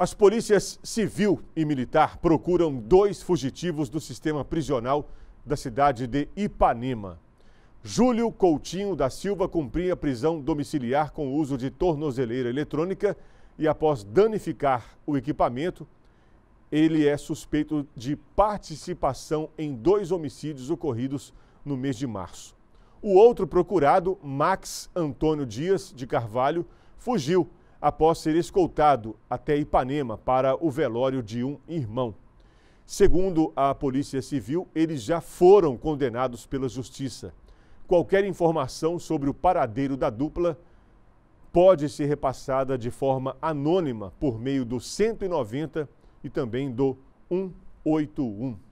As polícias civil e militar procuram dois fugitivos do sistema prisional da cidade de Ipanema. Júlio Coutinho da Silva cumpria prisão domiciliar com uso de tornozeleira eletrônica e, após danificar o equipamento, ele é suspeito de participação em dois homicídios ocorridos no mês de março. O outro procurado, Max Antônio Dias de Carvalho, fugiu após ser escoltado até Ipanema para o velório de um irmão. Segundo a Polícia Civil, eles já foram condenados pela Justiça. Qualquer informação sobre o paradeiro da dupla pode ser repassada de forma anônima por meio do 190 e também do 181.